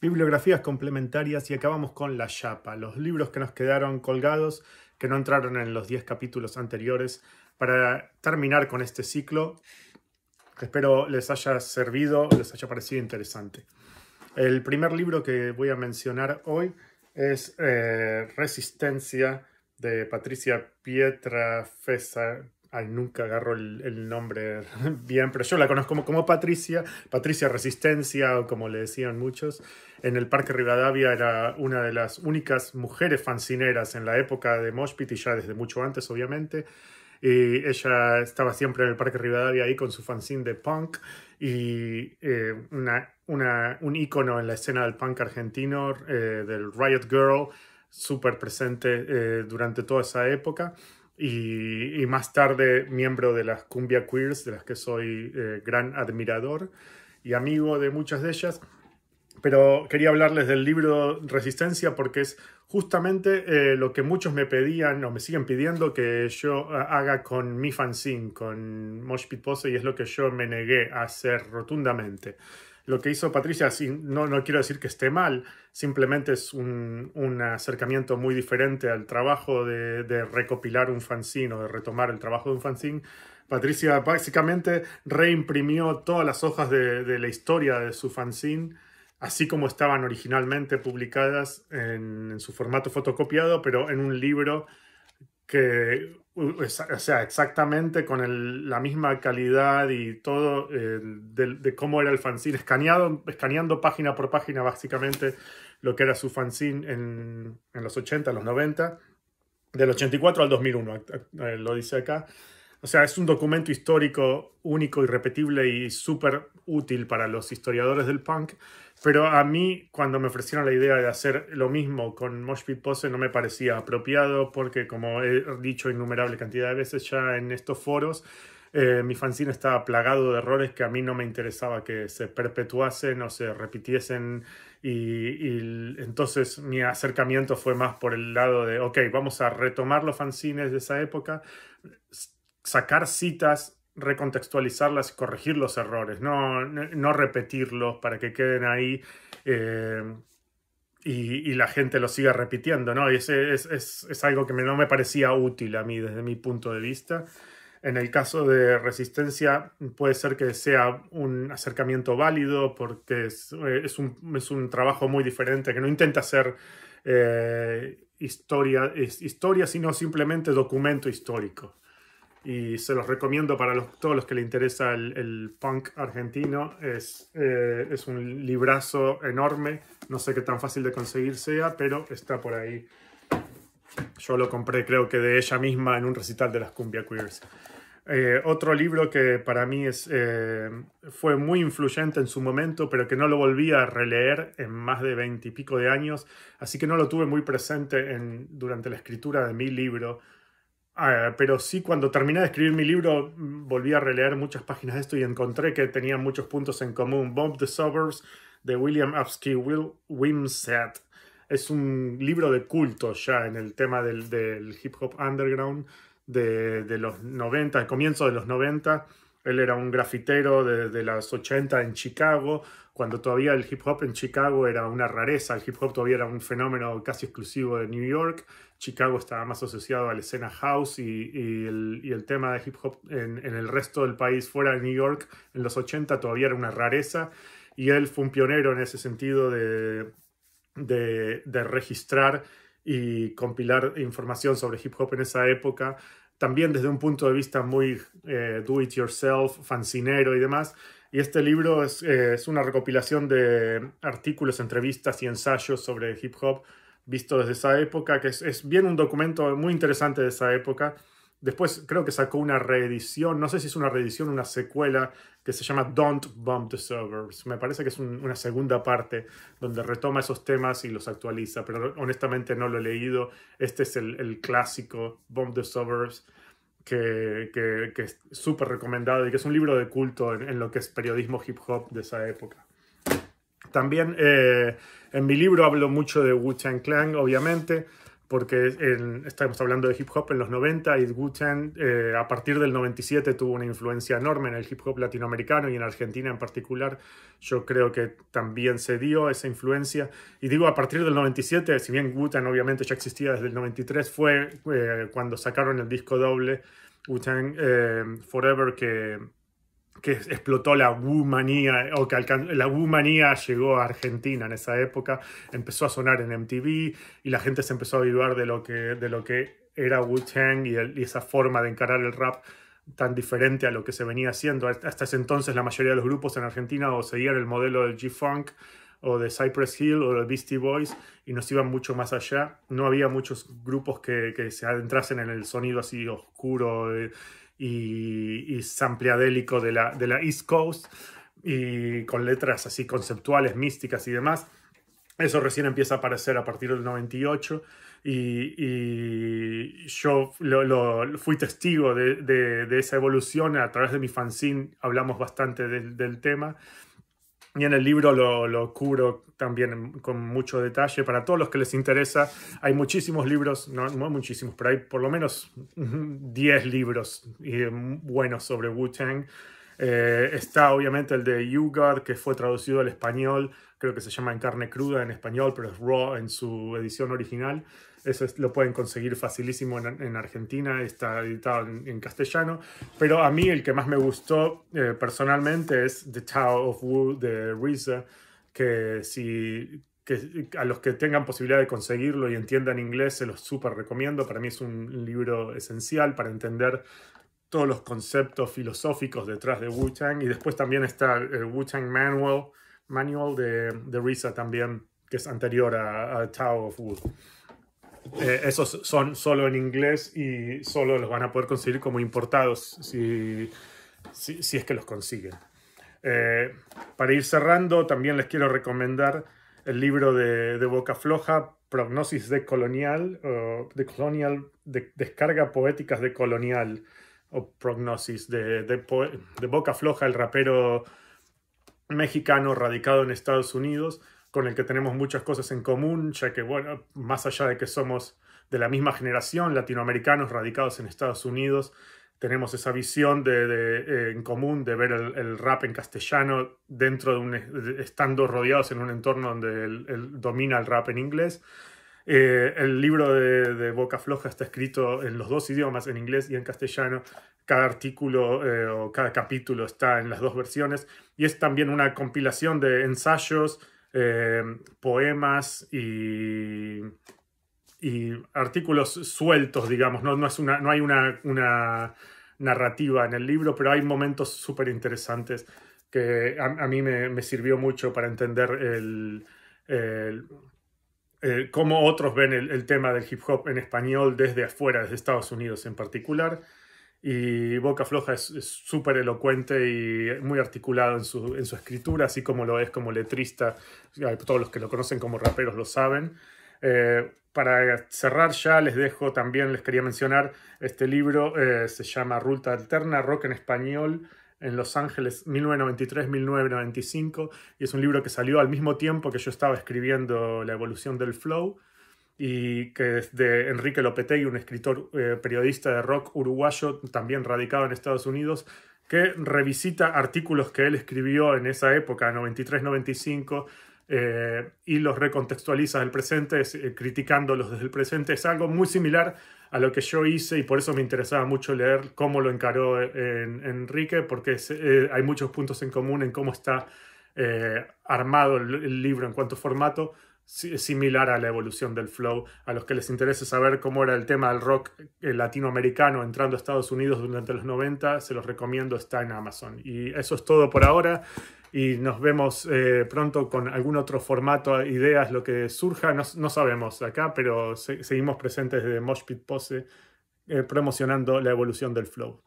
bibliografías complementarias y acabamos con La Chapa, los libros que nos quedaron colgados, que no entraron en los 10 capítulos anteriores, para terminar con este ciclo. Espero les haya servido, les haya parecido interesante. El primer libro que voy a mencionar hoy es eh, Resistencia de Patricia Pietra Fesa, nunca agarro el, nombre bien, pero yo la conozco como, Patricia, Patricia Resistencia, como le decían muchos. En el Parque Rivadavia era una de las únicas mujeres fancineras en la época de Moshpit y ya desde mucho antes, obviamente. Y ella estaba siempre en el Parque Rivadavia ahí con su fanzine de punk y eh, una, una, un ícono en la escena del punk argentino, eh, del Riot Girl, súper presente eh, durante toda esa época y, más tarde miembro de las cumbia queers, de las que soy eh, gran admirador y amigo de muchas de ellas. Pero quería hablarles del libro Resistencia porque es justamente eh, lo que muchos me pedían o me siguen pidiendo que yo eh, haga con mi fanzine, con Mosh Pit y es lo que yo me negué a hacer rotundamente lo que hizo Patricia, no, no quiero decir que esté mal, simplemente es un, acercamiento muy diferente al trabajo de, recopilar un fanzine o de retomar el trabajo de un fanzine. Patricia básicamente reimprimió todas las hojas de, la historia de su fanzine, así como estaban originalmente publicadas en, en su formato fotocopiado, pero en un libro que o sea, exactamente con el, la misma calidad y todo eh, de, de, cómo era el fanzine, escaneado, escaneando página por página básicamente lo que era su fanzine en, en los 80, los 90, del 84 al 2001, eh, lo dice acá. O sea, es un documento histórico único, irrepetible y súper útil para los historiadores del punk. Pero a mí, cuando me ofrecieron la idea de hacer lo mismo con Mosh Pose, no me parecía apropiado porque, como he dicho innumerable cantidad de veces ya en estos foros, eh, mi fanzine estaba plagado de errores que a mí no me interesaba que se perpetuasen o se repitiesen y, y, entonces mi acercamiento fue más por el lado de, ok, vamos a retomar los fanzines de esa época, sacar citas, recontextualizarlas y corregir los errores, no, no repetirlos para que queden ahí eh, y, la gente lo siga repitiendo, ¿no? Y ese es, algo que no me parecía útil a mí desde mi punto de vista. En el caso de resistencia, puede ser que sea un acercamiento válido porque es, eh, un, trabajo muy diferente, que no intenta hacer eh, historia, historia, sino simplemente documento histórico y se los recomiendo para todos los que le interesa el, punk argentino. Eh, es, un librazo enorme, no sé qué tan fácil de conseguir sea, pero está por ahí. Yo lo compré creo que de ella misma en un recital de las cumbia queers. Eh, otro libro que para mí es, eh, fue muy influyente en su momento, pero que no lo volví a releer en más de veintipico de años, así que no lo tuve muy presente en, durante la escritura de mi libro, Ah, pero sí, cuando terminé de escribir mi libro, mm, volví a releer muchas páginas de esto y encontré que tenía muchos puntos en común. Bob the Suburbs de William Upsky Will Wimsett. Es un libro de culto ya en el tema del, hip hop underground de, los 90, el comienzo de los 90 él era un grafitero desde de las 80 en Chicago, cuando todavía el hip hop en Chicago era una rareza, el hip hop todavía era un fenómeno casi exclusivo de New York, Chicago estaba más asociado a la escena house y, el, tema de hip hop en, el resto del país fuera de New York en los 80 todavía era una rareza y él fue un pionero en ese sentido de, de registrar y compilar información sobre hip hop en esa época, también desde un punto de vista muy eh, do it yourself, fancinero y demás. Y este libro eh, es, una recopilación de artículos, entrevistas y ensayos sobre hip hop visto desde esa época, que es bien un documento muy interesante de esa época. Después creo que sacó una reedición, no sé si es una reedición, una secuela, que se llama Don't Bump the Servers. Me parece que es una segunda parte donde retoma esos temas y los actualiza, pero honestamente no lo he leído. Este es el, clásico Bump the Servers, que, es súper recomendado y que es un libro de culto en, lo que es periodismo hip hop de esa época. También eh, en mi libro hablo mucho de Wu-Tang Clan, obviamente porque estamos hablando de hip hop en los 90 y Guten eh, a partir del 97 tuvo una influencia enorme en el hip hop latinoamericano y en Argentina en particular. Yo creo que también se dio esa influencia. Y digo a partir del 97, si bien Wu-Tang obviamente ya existía desde el 93, fue eh, cuando sacaron el disco doble Wutan eh, Forever que que explotó la Wu-manía, o que la Wu-manía llegó a Argentina en esa época, empezó a sonar en MTV y la gente se empezó a olvidar de lo que, de lo que era Wu-Tang y, esa forma de encarar el rap tan diferente a lo que se venía haciendo. Hasta ese entonces la mayoría de los grupos en Argentina o seguían el modelo del G-Funk o de Cypress Hill o de Beastie Boys y nos iban mucho más allá. No había muchos grupos que, que se adentrasen en el sonido así oscuro eh, y, y sampleadélico de la, de la East Coast y con letras así conceptuales, místicas y demás. Eso recién empieza a aparecer a partir del 98 y, y yo lo, lo, fui testigo de, de, esa evolución a través de mi fanzine, hablamos bastante del tema y en el libro lo, lo, cubro también con mucho detalle. Para todos los que les interesa, hay muchísimos libros, no, muchísimos, pero hay por lo menos 10 libros eh, buenos sobre Wu-Tang. Eh, está obviamente el de Yugar, que fue traducido al español, creo que se llama En carne cruda en español, pero es Raw en su edición original. Eso lo pueden conseguir facilísimo en, Argentina, está editado en, castellano. Pero a mí el que más me gustó eh, personalmente es The Tao of Wu de Reza, que si que a los que tengan posibilidad de conseguirlo y entiendan inglés, se los súper recomiendo. Para mí es un libro esencial para entender todos los conceptos filosóficos detrás de Wu-Tang. Y después también está el Wu-Tang Manual, manual de, de Risa también, que es anterior a, Chao Tao of Wu. Eh, esos son solo en inglés y solo los van a poder conseguir como importados si, si, es que los consiguen. Eh, para ir cerrando, también les quiero recomendar el libro de, de Boca Floja, Prognosis de Colonial, de Colonial, de, Descarga Poéticas de Colonial o prognosis de, Boca Floja, el rapero mexicano radicado en Estados Unidos, con el que tenemos muchas cosas en común, ya que, bueno, más allá de que somos de la misma generación, latinoamericanos radicados en Estados Unidos, tenemos esa visión eh, en común de ver el, rap en castellano dentro de un, estando rodeados en un entorno donde domina el rap en inglés. Eh, el libro de, Boca Floja está escrito en los dos idiomas, en inglés y en castellano. Cada artículo eh, o cada capítulo está en las dos versiones y es también una compilación de ensayos, eh, poemas y, artículos sueltos, digamos. No, es una, no hay una, narrativa en el libro, pero hay momentos súper interesantes que a, mí me, sirvió mucho para entender el como eh, cómo otros ven el, tema del hip hop en español desde afuera, desde Estados Unidos en particular. Y Boca Floja es súper elocuente y muy articulado en su, escritura, así como lo es como letrista. Todos los que lo conocen como raperos lo saben. Eh, para cerrar ya, les dejo también, les quería mencionar, este libro eh, se llama Ruta Alterna, Rock en Español, en Los Ángeles 1993-1995 y es un libro que salió al mismo tiempo que yo estaba escribiendo La evolución del flow y que es de Enrique Lopetegui, un escritor eh, periodista de rock uruguayo también radicado en Estados Unidos, que revisita artículos que él escribió en esa época, 93-95, y los recontextualiza del presente, eh, criticándolos desde el presente. Es algo muy similar a lo que yo hice y por eso me interesaba mucho leer cómo lo encaró eh, Enrique, porque eh, hay muchos puntos en común en cómo está armado el, libro en cuanto formato similar a la evolución del flow, a los que les interese saber cómo era el tema del rock latinoamericano entrando a Estados Unidos durante los 90, se los recomiendo, está en Amazon. Y eso es todo por ahora y nos vemos eh, pronto con algún otro formato, ideas, lo que surja. No, sabemos acá, pero seguimos presentes de Moshpit Pose eh, promocionando la evolución del flow.